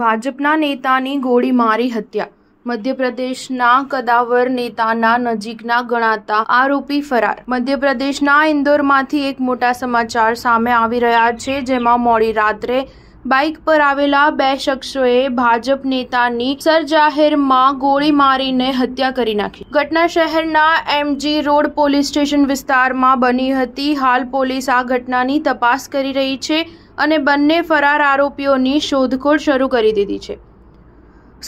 ભાજપના નેતાની ગોળી મારી હત્યા મધ્યપ્રદેશના કદાવર નેતાના નજીકના ગણાતા આરોપી ફરાર મધ્યપ્રદેશના ઇન્દોરમાંથી એક મોટા સમાચાર સામે આવી રહ્યા છે જેમાં મોડી રાત્રે બાઇક પર આવેલા બે શખ્સોએ ભાજપ નેતાની સરજાહેરમાં ગોળી મારીને હત્યા કરી નાખી ઘટના શહેરના એમજી રોડ પોલીસ સ્ટેશન વિસ્તારમાં બની હતી હાલ પોલીસ આ ઘટનાની તપાસ કરી રહી છે અને બંને ફરાર આરોપીઓની શોધખોળ શરૂ કરી દીધી છે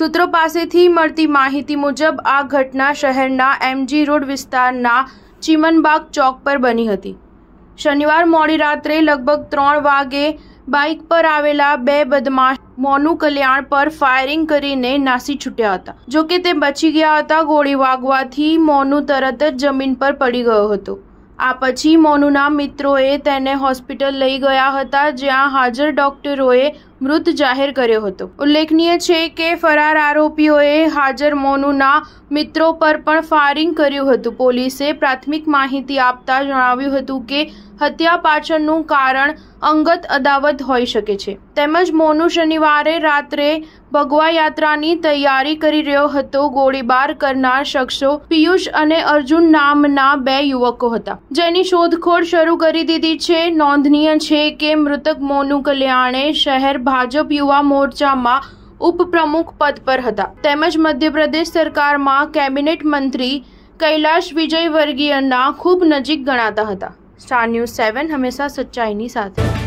સૂત્રો પાસેથી મળતી માહિતી મુજબ આ ઘટના શહેરના એમજી રોડ વિસ્તારના ચિમનબાગ ચોક પર બની હતી શનિવાર મોડી રાત્રે લગભગ ત્રણ વાગે બાઇક પર આવેલા બે બદમાશ મોનું કલ્યાણ પર ફાયરિંગ કરીને નાસી છૂટ્યા હતા જો કે તે બચી ગયા હતા ગોળી વાગવાથી મોનું તરત જ જમીન પર પડી ગયો હતો આ પછી મોનુના મિત્રોએ તેને હોસ્પિટલ લઈ ગયા હતા જ્યાં હાજર ડૉક્ટરોએ મૃત જાહેર કર્યો હતો ઉલ્લેખનીય છે કે ફરાર આરોપીઓએ હાજર મોનુના મિત્રો પર પણ ફાયરિંગ કર્યું હતું પોલીસે પ્રાથમિક માહિતી આપતા જણાવ્યું હતું કે હત્યા પાછળનું કારણ અંગત અદાવત હોઈ શકે છે તેમજ મોનુ શનિવારે રાત્રે ભગવા યાત્રાની તૈયારી કરી રહ્યો હતો ગોળીબાર કરનાર શખ્સો પિયુષ અને અર્જુન નામના બે યુવકો હતા જેની શોધખોળ શરૂ કરી દીધી છે નોંધનીય છે કે મૃતક મોનુ કલ્યાણે શહેર ભાજપ યુવા મોરચામાં ઉપપ્રમુખ પદ પર હતા તેમજ મધ્યપ્રદેશ સરકારમાં કેબિનેટ મંત્રી કૈલાશ વિજયવર્ગીયના ખૂબ નજીક ગણાતા હતા સ્ટાર ન્યૂઝ સેવન હંમેશા સચ્ચાઈની સાથે